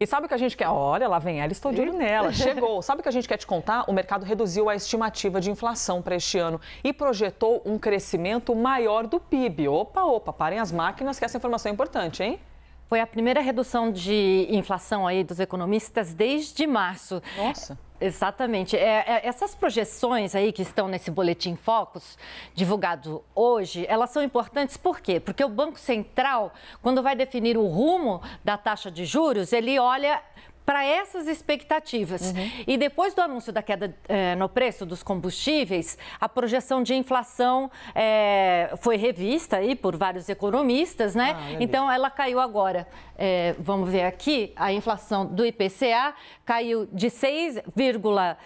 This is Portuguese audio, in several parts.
E sabe o que a gente quer? Olha, lá vem ela, estou de olho nela. Chegou. Sabe o que a gente quer te contar? O mercado reduziu a estimativa de inflação para este ano e projetou um crescimento maior do PIB. Opa, opa, parem as máquinas que essa informação é importante, hein? Foi a primeira redução de inflação aí dos economistas desde março. Nossa. Exatamente. É, é, essas projeções aí que estão nesse boletim Focus, divulgado hoje, elas são importantes por quê? Porque o Banco Central, quando vai definir o rumo da taxa de juros, ele olha para essas expectativas. Uhum. E depois do anúncio da queda eh, no preço dos combustíveis, a projeção de inflação eh, foi revista aí por vários economistas, né? Ah, então ela caiu agora. Eh, vamos ver aqui, a inflação do IPCA caiu de 6,03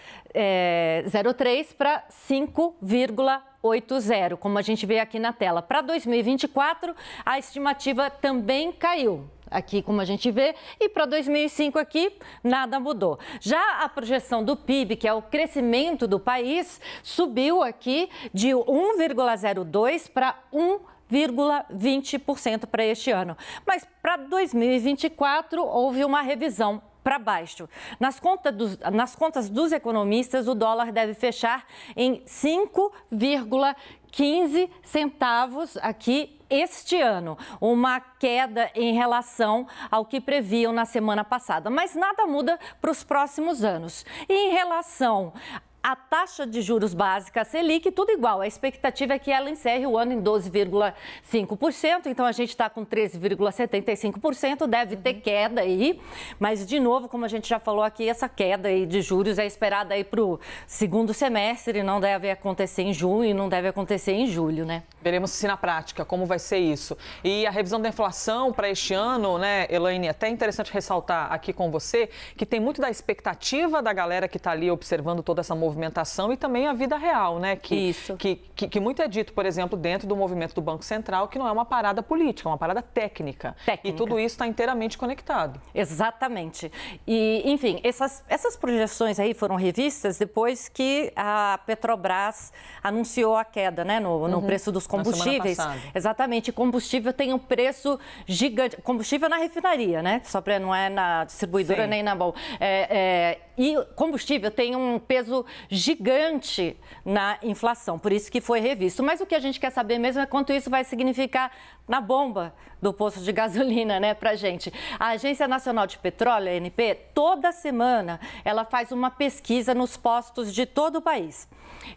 para 5,80 80, como a gente vê aqui na tela. Para 2024, a estimativa também caiu aqui como a gente vê, e para 2005 aqui nada mudou. Já a projeção do PIB, que é o crescimento do país, subiu aqui de 1,02 para 1 0,20% para este ano. Mas para 2024 houve uma revisão para baixo. Nas, dos, nas contas dos economistas, o dólar deve fechar em 5,15%. 15 centavos aqui este ano, uma queda em relação ao que previam na semana passada. Mas nada muda para os próximos anos. E em relação a taxa de juros básica, a Selic, tudo igual. A expectativa é que ela encerre o ano em 12,5%, então a gente está com 13,75%, deve ter queda aí. Mas, de novo, como a gente já falou aqui, essa queda aí de juros é esperada aí para o segundo semestre, não deve acontecer em junho, não deve acontecer em julho, né? Veremos se na prática como vai ser isso. E a revisão da inflação para este ano, né, Elaine, é até interessante ressaltar aqui com você que tem muito da expectativa da galera que está ali observando toda essa movimentação movimentação e também a vida real, né? Que, Isso. Que, que, que, muito é dito, por exemplo, dentro do movimento do Banco Central, que não é uma parada política, é uma parada técnica. técnica. E tudo isso está inteiramente conectado. Exatamente. E, enfim, essas, essas projeções aí foram revistas depois que a Petrobras anunciou a queda né, no, no uhum. preço dos combustíveis. Exatamente. Combustível tem um preço gigante. Combustível na refinaria, né? Só para não é na distribuidora Sim. nem na bom. É, é e combustível tem um peso gigante na inflação, por isso que foi revisto. Mas o que a gente quer saber mesmo é quanto isso vai significar na bomba do posto de gasolina, né, pra gente. A Agência Nacional de Petróleo, a ANP, toda semana ela faz uma pesquisa nos postos de todo o país.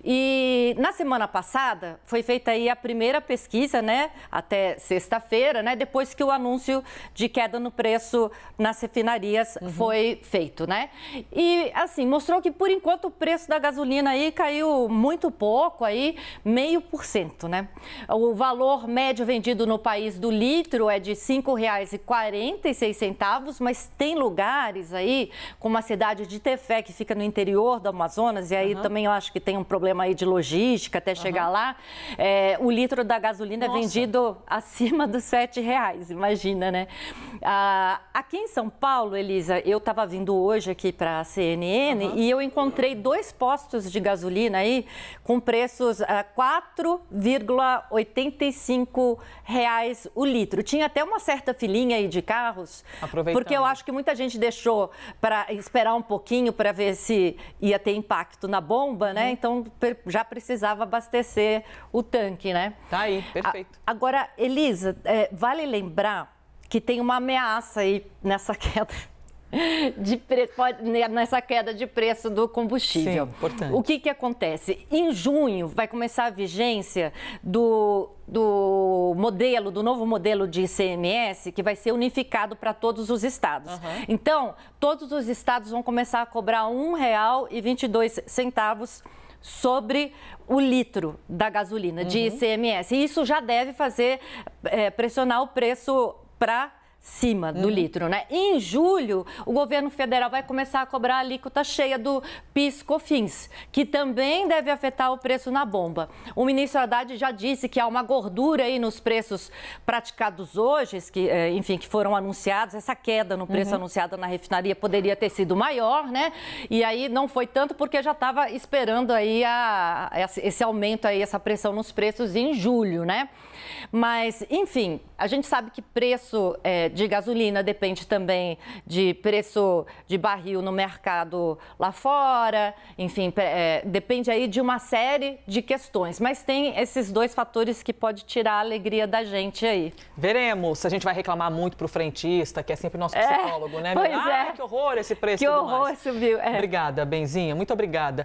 E na semana passada foi feita aí a primeira pesquisa, né, até sexta-feira, né, depois que o anúncio de queda no preço nas refinarias uhum. foi feito, né? E e assim, mostrou que por enquanto o preço da gasolina aí caiu muito pouco aí, meio por cento, né? O valor médio vendido no país do litro é de R$ 5,46, mas tem lugares aí, como a cidade de Tefé, que fica no interior do Amazonas, e aí uhum. também eu acho que tem um problema aí de logística até chegar uhum. lá, é, o litro da gasolina é Nossa. é vendido acima dos R$ reais, imagina, né? Ah, aqui em São Paulo, Elisa, eu estava vindo hoje aqui para a CNN uhum. e eu encontrei dois postos de gasolina aí com preços a uh, 4,85 reais o litro. Tinha até uma certa filinha aí de carros, porque eu acho que muita gente deixou para esperar um pouquinho para ver se ia ter impacto na bomba, né? Uhum. Então já precisava abastecer o tanque, né? Tá aí, perfeito. A, agora, Elisa, é, vale lembrar que tem uma ameaça aí nessa queda de preço, né, nessa queda de preço do combustível. Sim, importante. O que, que acontece? Em junho vai começar a vigência do do modelo, do novo modelo de ICMS, que vai ser unificado para todos os estados. Uhum. Então, todos os estados vão começar a cobrar R$ 1,22 sobre o litro da gasolina uhum. de ICMS. E isso já deve fazer é, pressionar o preço para cima do uhum. litro, né? Em julho, o governo federal vai começar a cobrar a alíquota cheia do PIS/COFINS, que também deve afetar o preço na bomba. O ministro Haddad já disse que há uma gordura aí nos preços praticados hoje, que, eh, enfim, que foram anunciados. Essa queda no preço uhum. anunciado na refinaria poderia ter sido maior, né? E aí não foi tanto porque já estava esperando aí a, esse aumento aí, essa pressão nos preços em julho, né? Mas, enfim, a gente sabe que preço é, de gasolina, depende também de preço de barril no mercado lá fora, enfim, é, depende aí de uma série de questões. Mas tem esses dois fatores que pode tirar a alegria da gente aí. Veremos se a gente vai reclamar muito pro frentista, que é sempre nosso é, psicólogo, né, é, né? Pois ah, é. que horror esse preço. Que horror subiu. É. Obrigada, Benzinha. Muito obrigada.